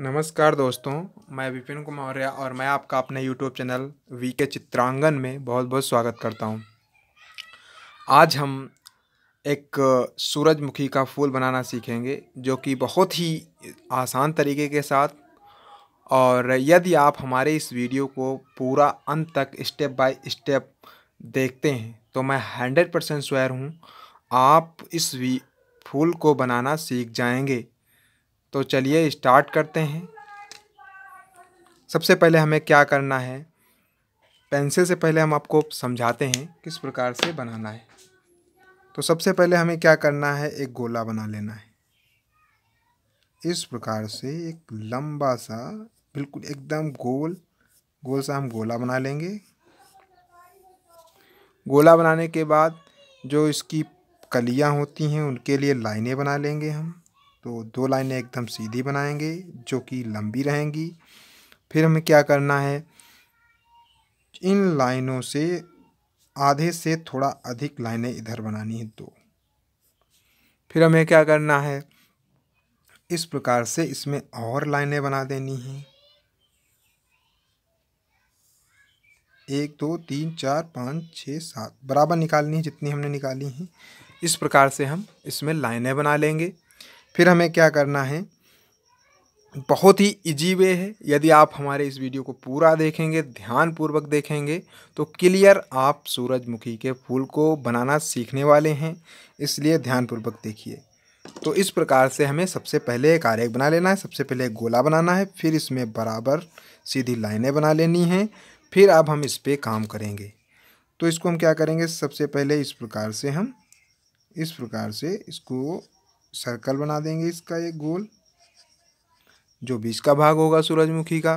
नमस्कार दोस्तों मैं विपिन कुमार और मैं आपका अपने यूट्यूब चैनल वी के चित्रांगन में बहुत बहुत स्वागत करता हूं। आज हम एक सूरजमुखी का फूल बनाना सीखेंगे जो कि बहुत ही आसान तरीके के साथ और यदि आप हमारे इस वीडियो को पूरा अंत तक स्टेप बाय स्टेप देखते हैं तो मैं हंड्रेड परसेंट स्वयर हूँ आप इस वी फूल को बनाना सीख जाएंगे तो चलिए स्टार्ट करते हैं सबसे पहले हमें क्या करना है पेंसिल से पहले हम आपको समझाते हैं किस प्रकार से बनाना है तो सबसे पहले हमें क्या करना है एक गोला बना लेना है इस प्रकार से एक लंबा सा बिल्कुल एकदम गोल गोल सा हम गोला बना लेंगे गोला बनाने के बाद जो इसकी कलियां होती हैं उनके लिए लाइनें बना लेंगे हम तो दो लाइनें एकदम सीधी बनाएंगे जो कि लंबी रहेंगी फिर हमें क्या करना है इन लाइनों से आधे से थोड़ा अधिक लाइनें इधर बनानी है दो फिर हमें क्या करना है इस प्रकार से इसमें और लाइनें बना देनी हैं एक दो तीन चार पाँच छः सात बराबर निकालनी है जितनी हमने निकाली हैं इस प्रकार से हम इसमें लाइनें बना लेंगे फिर हमें क्या करना है बहुत ही इजी वे है यदि आप हमारे इस वीडियो को पूरा देखेंगे ध्यानपूर्वक देखेंगे तो क्लियर आप सूरजमुखी के फूल को बनाना सीखने वाले हैं इसलिए ध्यानपूर्वक देखिए तो इस प्रकार से हमें सबसे पहले एक आरेख बना लेना है सबसे पहले एक गोला बनाना है फिर इसमें बराबर सीधी लाइनें बना लेनी हैं फिर अब हम इस पर काम करेंगे तो इसको हम क्या करेंगे सबसे पहले इस प्रकार से हम इस प्रकार से इसको सर्कल बना देंगे इसका एक गोल जो बीच का भाग होगा सूरजमुखी का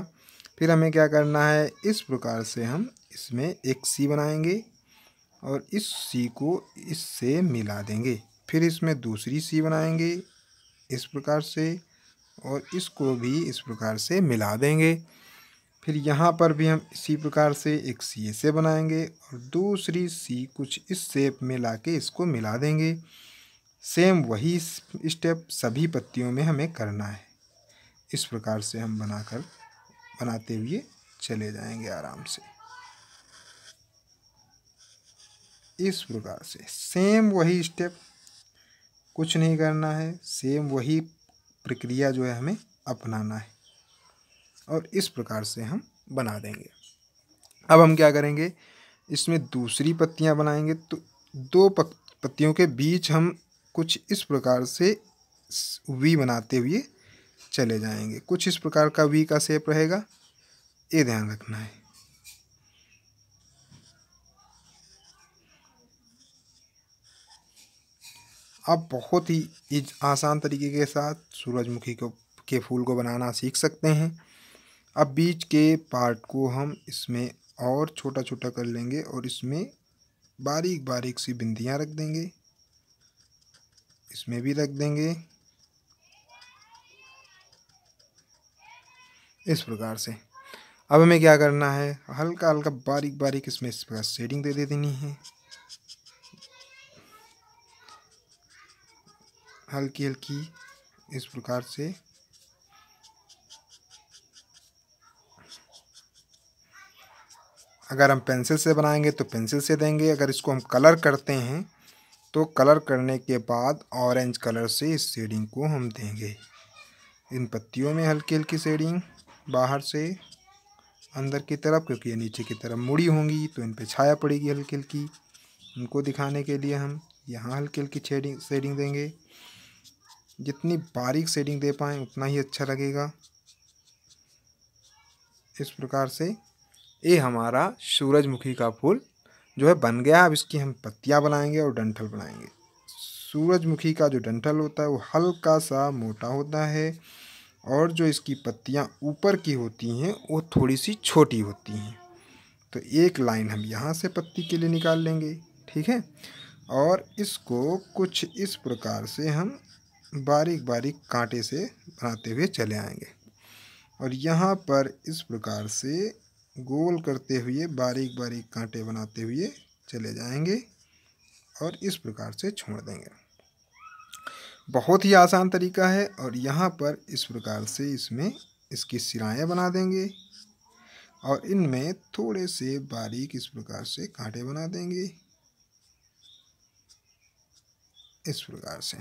फिर हमें क्या करना है इस प्रकार से हम इसमें एक सी बनाएंगे और इस सी को इससे मिला देंगे फिर इसमें दूसरी सी बनाएंगे इस प्रकार से और इसको भी इस प्रकार से मिला देंगे फिर यहाँ पर भी हम इसी प्रकार से एक सी ऐसे बनाएंगे और दूसरी सी कुछ इस शेप में ला के इसको मिला देंगे सेम वही स्टेप सभी पत्तियों में हमें करना है इस प्रकार से हम बनाकर बनाते हुए चले जाएंगे आराम से इस प्रकार से सेम वही स्टेप कुछ नहीं करना है सेम वही प्रक्रिया जो है हमें अपनाना है और इस प्रकार से हम बना देंगे अब हम क्या करेंगे इसमें दूसरी पत्तियां बनाएंगे तो दो पत्तियों के बीच हम कुछ इस प्रकार से वी बनाते हुए चले जाएंगे कुछ इस प्रकार का वी का शेप रहेगा ये ध्यान रखना है आप बहुत ही आसान तरीके के साथ सूरजमुखी को के फूल को बनाना सीख सकते हैं अब बीच के पार्ट को हम इसमें और छोटा छोटा कर लेंगे और इसमें बारीक बारीक सी बिंदियाँ रख देंगे इसमें भी रख देंगे इस प्रकार से अब हमें क्या करना है हल्का हल्का बारीक बारीक इसमें इस प्रकार शेडिंग दे दे देनी है हल्की हल्की इस प्रकार से अगर हम पेंसिल से बनाएंगे तो पेंसिल से देंगे अगर इसको हम कलर करते हैं तो कलर करने के बाद ऑरेंज कलर से इस शेडिंग को हम देंगे इन पत्तियों में हल्की हल्की शेडिंग बाहर से अंदर की तरफ क्योंकि ये नीचे की तरफ मुड़ी होंगी तो इन पर छाया पड़ेगी हल्की हल्की उनको दिखाने के लिए हम यहाँ हल्की हल्की शेडिंग शेडिंग देंगे जितनी बारीक शेडिंग दे पाएँ उतना ही अच्छा लगेगा इस प्रकार से ये हमारा सूरजमुखी का फूल जो है बन गया अब इसकी हम पत्तियाँ बनाएंगे और डंठल बनाएंगे सूरजमुखी का जो डंठल होता है वो हल्का सा मोटा होता है और जो इसकी पत्तियाँ ऊपर की होती हैं वो थोड़ी सी छोटी होती हैं तो एक लाइन हम यहाँ से पत्ती के लिए निकाल लेंगे ठीक है और इसको कुछ इस प्रकार से हम बारीक बारीक कांटे से बनाते हुए चले आएंगे और यहाँ पर इस प्रकार से गोल करते हुए बारीक बारीक कांटे बनाते हुए चले जाएंगे और इस प्रकार से छोड़ देंगे बहुत ही आसान तरीका है और यहाँ पर इस प्रकार से इसमें इसकी सिराएँ बना देंगे और इनमें थोड़े से बारीक इस प्रकार से कांटे बना देंगे इस प्रकार से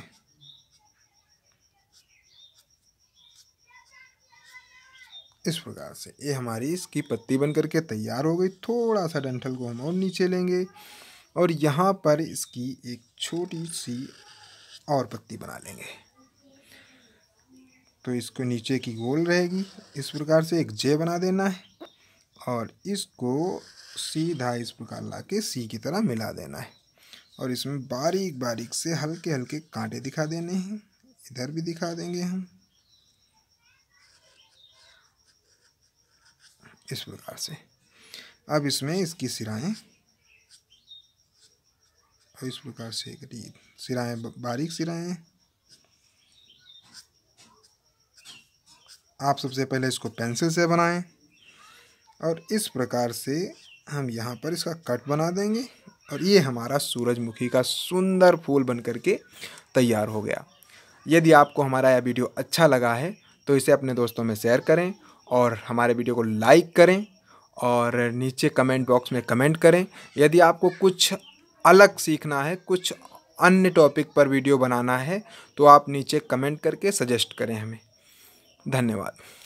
इस प्रकार से ये हमारी इसकी पत्ती बन करके तैयार हो गई थोड़ा सा डंठल को हम और नीचे लेंगे और यहाँ पर इसकी एक छोटी सी और पत्ती बना लेंगे तो इसको नीचे की गोल रहेगी इस प्रकार से एक जे बना देना है और इसको सीधा इस प्रकार ला के सी की तरह मिला देना है और इसमें बारीक बारीक से हल्के हल्के कांटे दिखा देने हैं इधर भी दिखा देंगे हम इस प्रकार से अब इसमें इसकी सिराएँ और इस प्रकार से करिए सिराएँ बारीक सिराएँ आप सबसे पहले इसको पेंसिल से बनाएं और इस प्रकार से हम यहाँ पर इसका कट बना देंगे और ये हमारा सूरजमुखी का सुंदर फूल बन करके तैयार हो गया यदि आपको हमारा यह वीडियो अच्छा लगा है तो इसे अपने दोस्तों में शेयर करें और हमारे वीडियो को लाइक करें और नीचे कमेंट बॉक्स में कमेंट करें यदि आपको कुछ अलग सीखना है कुछ अन्य टॉपिक पर वीडियो बनाना है तो आप नीचे कमेंट करके सजेस्ट करें हमें धन्यवाद